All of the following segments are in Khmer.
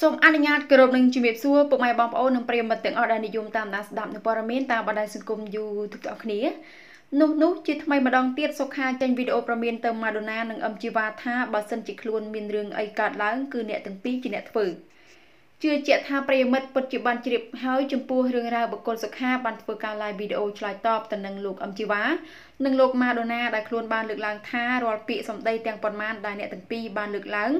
សូមអនុញ្ញាតគោរពនឹងជំរាបសួរពុកម៉ែបងប្អូននិងប្រិយមិត្តទាំងអស់ដែលនិយមតាមដានស្ដាប់នៅព័ត៌មានតាមបណ្ដាញសង្គម YouTube ទាំងអស់គ្នានោះនោះជាថ្មីម្ដងទៀតសុខាចេញវីដេអូប្រមានទៅម៉ាដូណានិងអឹមជីវ៉ាថាបើសិនជាខ្លួន មានរឿងអីកើតឡើងគឺអ្នកទាំងពីរជាអ្នកធ្វើ។ជឿជាក់ថាប្រិមិត្តពិតជាបានជ្រាបហើយចំពោះរឿងរ៉ាវបុគ្គលសុខាបានធ្វើការ live វីដេអូឆ្លើយតបទៅនឹងលោកអឹមជីវ៉ានិងលោកម៉ាដូណាដែលខ្លួនបានលើកឡើងថារាល់ពាក្យសម្ដីទាំងប៉ុន្មានដែលអ្នកទាំងពីរបានលើកឡើង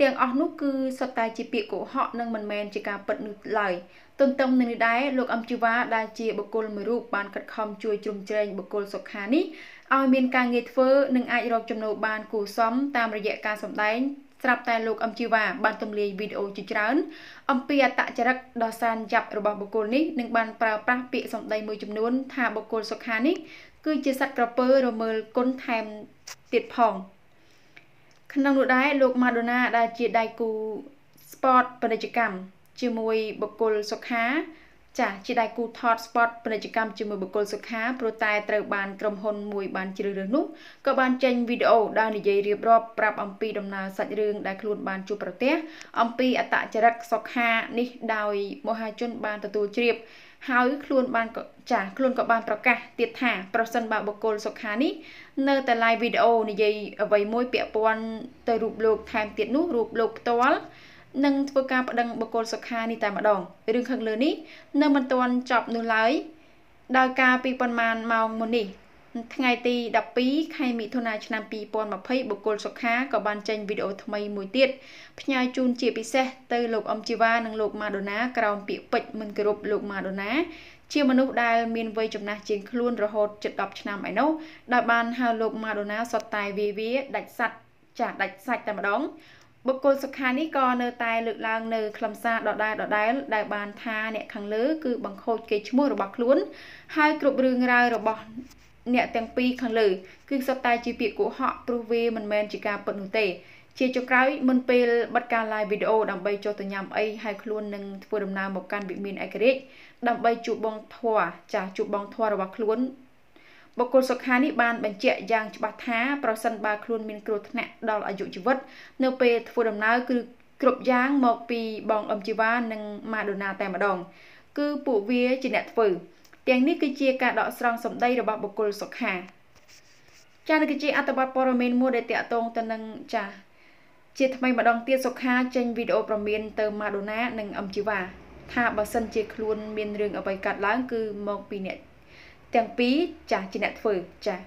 ទាំងអស់នោះគឺសុទ្ធតែជាពាក្យកុហកនិងមិនមែនជាការពិតនោះឡើយទន្ទឹមនឹងនេះដែរលោកអឹមជីវ៉ាដែលជាបុគ្គលមួយរូបបានខិតខំជួយជ្រោមជ្រែងបុគ្គលសុខានេះឲ្យមានការងារធ្វើនិងអាចរកចំណូលបានគួរសមតាមរយៈការសម្ដែងស្រាប់តែលោកអឹមជីវ៉ាបានទម្លាយវីដេអូជាច្រើនអំពីអតចរិតដ៏សានយ៉ាប់របស់បុគ្គលនេះនិងបានប្រើប្រាស់ពាក្យសម្ដីមួយចំនួនថាបុគ្គលសុខានេះគឺជាសត្វក្រពើរមើលគុណថែមទៀតផង ក្នុងនោះដែរលោកម៉ាដូណាដែលជាដៃគូ sport ពាណិជ្ជកម្មជាមួយបុគ្គលសុខាចាជាដៃគូថត spot ពាណិជ្ជកម្មជាមួយបុគ្គលសុខាព្រោះតែត្រូវបានក្រុមហ៊ុនមួយ បានជ្រើសរើសនោះក៏បានចេញវីដេអូដែលនិយាយរៀបរាប់ប្រាប់អំពីដំណើរសាច់រឿងដែលខ្លួនបានជួបប្រទះអំពីអត្តចរិតសុខា នេះ ដោយ មហាជនបានទទួលជ្រាប ហើយខ្លួនបានចាស់ខ្លួនក៏បាន ប្រកាសទៀតថាប្រសិនបើបុគ្គលសុខានេះនៅតែ live វីដេអូនិយាយអ្វីមួយពាក់ព័ន្ធទៅរូបលោកថែមទៀតនោះរូបលោកផ្ទាល់នឹងធ្វើការបដិងបុគ្គលសុខានេះតែម្ដងរឿងខាងលើនេះនៅមិនទាន់ចប់នោះឡើយដោយការពីប៉ុន្មានម៉ោងមុននេះ ថ្ងៃទី12ខែមិថុនាឆ្នាំ2020បុគ្គលសុខាក៏បានចេញវីដេអូថ្មីមួយទៀតផ្ញើជូនជាពិសេសទៅលោកអឹមជីវ៉ានិងលោកម៉ាដូណាក្រោមពាក្យពេចមិនគោរពលោកម៉ាដូណា ជាមនុស្សដែលមានវ័យចំណាស់ជាងខ្លួនរហូតជិត10ឆ្នាំឯនោះដែលបានហៅលោកម៉ាដូណាសុទ្ធតែវាវាដាច់សាច់ចាស់ដាច់សាច់តែម្ដងបុគ្គលសុខានេះក៏នៅតែលើកឡើងនៅខ្លឹមសារដដែលដដែលដែលបានថាអ្នកខាងលើគឺបង្ខូចគេឈ្មោះរបស់ខ្លួន ហើយគ្រប់រឿងរ៉ាវរបស់ អ្នកទាំងពីរខាងលើគឺសុទ្ធតែជាពាក្យកុហកព្រោះវាមិនមែនជាការពិតនោះទេ ជាចុងក្រោយមុនពេលបិទការ live វីដេអូដើម្បីចុះទៅញ៉ាំអីហើយខ្លួននឹងធ្វើដំណើរមកកាន់វិមានឯករាជ្យដើម្បីជួបបងធွာចាស់ជួបបងធွာរបស់ខ្លួនបុគ្គលសុខានេះបានបញ្ជាក់យ៉ាងច្បាស់ថាប្រសិនបើខ្លួនមានគ្រោះថ្នាក់ដល់អាយុជីវិតនៅពេលធ្វើដំណើរគឺគ្រប់យ៉ាង មកពីបងអឹមជីវ៉ានិងម៉ាដូណាតែម្ដងគឺពួកវាជាអ្នកធ្វើទាំងនេះគឺជា ការដកស្រង់សម្ដី របស់បុគ្គលសុខាចានេះគឺជាអត្ថបទព័ត៌មានមួយដែលតាក់ទងទៅនឹងចាជាថ្មីម្ដងទៀតសុខា ចេញ វីដេអូប្រមានទៅម៉ាដូណា និងអឹមជីវ៉ាថាបើសិនជាខ្លួនមានរឿងអ្វីកើតឡើងគឺមកពីអ្នកទាំងពីរចាស់ជាអ្នកធ្វើចាស់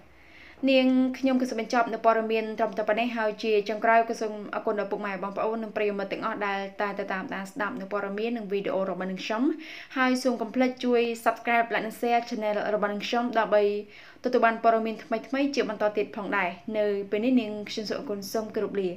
នាងខ្ញុំក៏សូមបញ្ចប់នៅព័ត៌មានត្រឹមតែប៉ុណ្ណេះហើយជាចុងក្រោយក៏សូមអរគុណដល់ពុកម៉ែបងប្អូននិងប្រិយមិត្តទាំងអស់ដែលតែតតាមដានស្ដាប់នៅព័ត៌មាននិងវីដេអូរបស់នឹងខ្ញុំហើយសូមកុំភ្លេចជួយ Subscribe และ Share Channel របស់នឹងខ្ញុំដើម្បីទទួលបានព័ត៌មានថ្មីៗជាបន្តទៀតផងដែរនៅពេលនេះនាងខ្ញុំសូមអរគុណសូមគោរពលា